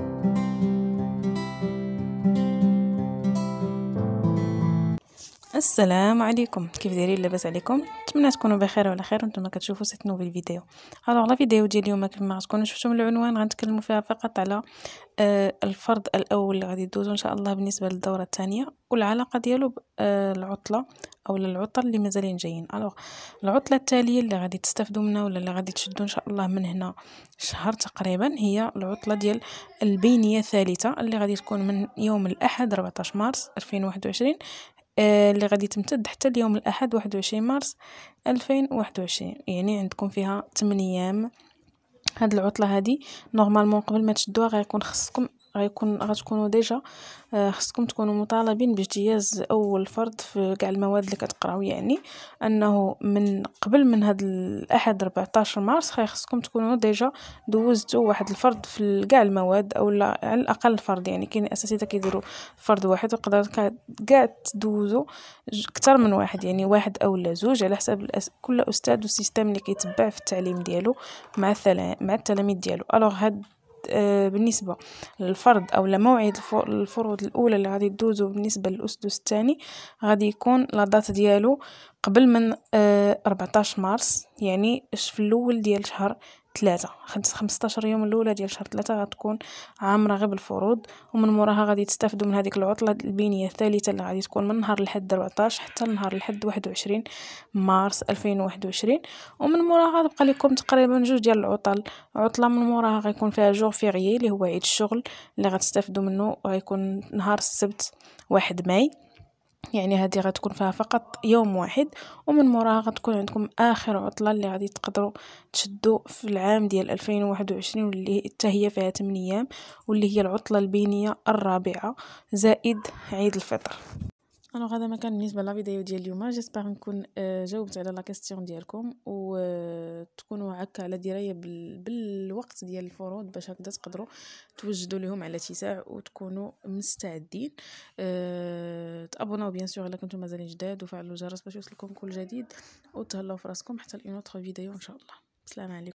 thank you السلام عليكم كيف دايرين لاباس عليكم نتمنى تكونوا بخير وعلى خير وانتم كتشوفوا سيت نوفيل فيديو الوغ لا فيديو ديال اليوم كما غتكونوا شفتوا من العنوان غنتكلموا فيها فقط على آه، الفرض الاول اللي غادي يدوزو ان شاء الله بالنسبه للدوره الثانيه والعلاقه ديالو بالعطله آه، او العطل اللي مازالين جايين الوغ العطله التاليه اللي غادي تستافدوا منها ولا اللي غادي تشدوا ان شاء الله من هنا شهر تقريبا هي العطله ديال البينيه الثالثه اللي غادي تكون من يوم الاحد 14 مارس 2021 آه، اللي غادي تمتد حتى اليوم الأحد 21 مارس 2021 يعني عندكم فيها 8 أيام هاد العطله هادي نورمالمون قبل ما تشدوها غيكون خصكم غيكون غتكونوا ديجا آه، خصكم تكونوا مطالبين باجتياز اول فرض في كاع المواد اللي كتقراو يعني انه من قبل من هاد الاحد 14 مارس خصكم تكونوا ديجا دوزتوا واحد الفرض في كاع المواد او لا على الاقل فرض يعني كاين اساتذه كيديروا فرض واحد وقدر كاع تدوزوا اكثر من واحد يعني واحد او لا زوج على حساب كل استاذ والسيستم اللي كيتبع في التعليم ديالو مع مع التلاميذ ديالو الوغ هاد آه، بالنسبة للفرض أو لموعد الفروض الأولى اللي غادي تدوزو بالنسبة للأسدس الثاني غادي يكون لادات ديالو قبل من 14 آه، مارس يعني في الأول ديال شهر ثلاثة خمسطاشر يوم الاولى ديال شهر ثلاثة غتكون عامره غير بالفروض ومن موراها غادي تستافدوا من هذيك العطله البينيه الثالثه اللي غادي تكون من نهار الحد 14 حتى نهار الحد 21 مارس 2021 ومن موراها غتبقى لكم تقريبا جوج ديال العطل عطله من موراها غيكون فيها جوغ فيغيي اللي هو عيد الشغل اللي غتستافدوا منه غيكون نهار السبت 1 ماي يعني هذه غتكون فيها فقط يوم واحد ومن موراها غتكون عندكم اخر عطله اللي غادي تقدروا تشدوا في العام ديال 2021 واللي حتى هي فيها 8 ايام واللي هي العطله البينيه الرابعه زائد عيد الفطر انا غدا ما كان بالنسبه لفيديو ديال اليوم جيسبر نكون آه، جاوبت على لا كاستيون ديالكم وتكونوا آه، هكا على درايه بال الوقت ديال الفروض باش هكذا تقدروا توجدوا لهم على اتساع وتكونوا مستعدين أه تابوناو بيان سور الا كنتم مازالين جداد وفعلوا الجرس باش يوصلكم كل جديد وتهلاو في راسكم حتى لانوتر فيديو ان شاء الله السلام عليكم